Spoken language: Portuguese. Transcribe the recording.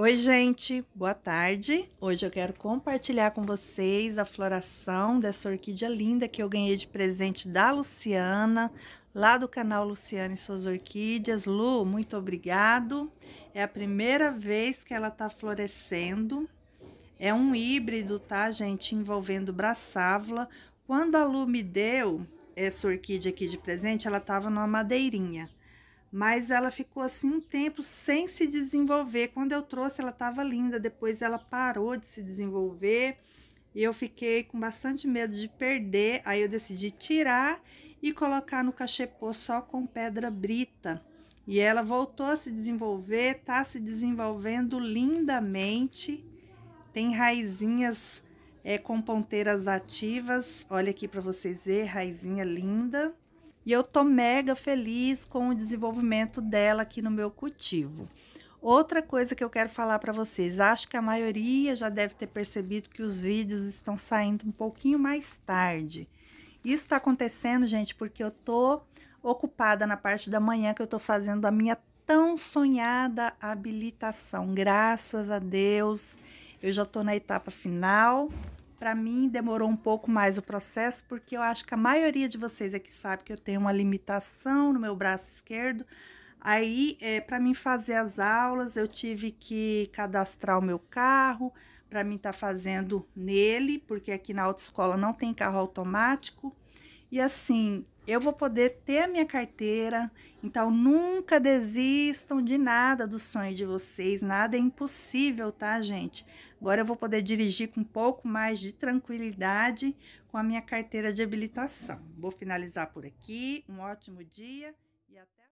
Oi, gente, boa tarde. Hoje eu quero compartilhar com vocês a floração dessa orquídea linda que eu ganhei de presente da Luciana, lá do canal Luciana e suas orquídeas. Lu, muito obrigado. É a primeira vez que ela tá florescendo. É um híbrido, tá, gente, envolvendo braçávola. Quando a Lu me deu essa orquídea aqui de presente, ela tava numa madeirinha mas ela ficou assim um tempo sem se desenvolver. Quando eu trouxe, ela estava linda, depois ela parou de se desenvolver e eu fiquei com bastante medo de perder. Aí eu decidi tirar e colocar no cachepô só com pedra brita. E ela voltou a se desenvolver, Está se desenvolvendo lindamente. Tem raizinhas é, com ponteiras ativas. Olha aqui para vocês ver, raizinha linda. E eu tô mega feliz com o desenvolvimento dela aqui no meu cultivo. Outra coisa que eu quero falar para vocês, acho que a maioria já deve ter percebido que os vídeos estão saindo um pouquinho mais tarde. Isso está acontecendo, gente, porque eu tô ocupada na parte da manhã que eu tô fazendo a minha tão sonhada habilitação. Graças a Deus, eu já tô na etapa final para mim, demorou um pouco mais o processo, porque eu acho que a maioria de vocês aqui sabe que eu tenho uma limitação no meu braço esquerdo. Aí, é, para mim fazer as aulas, eu tive que cadastrar o meu carro, para mim estar tá fazendo nele, porque aqui na autoescola não tem carro automático. E assim, eu vou poder ter a minha carteira. Então, nunca desistam de nada do sonho de vocês. Nada é impossível, tá, gente? Agora eu vou poder dirigir com um pouco mais de tranquilidade com a minha carteira de habilitação. Vou finalizar por aqui. Um ótimo dia e até.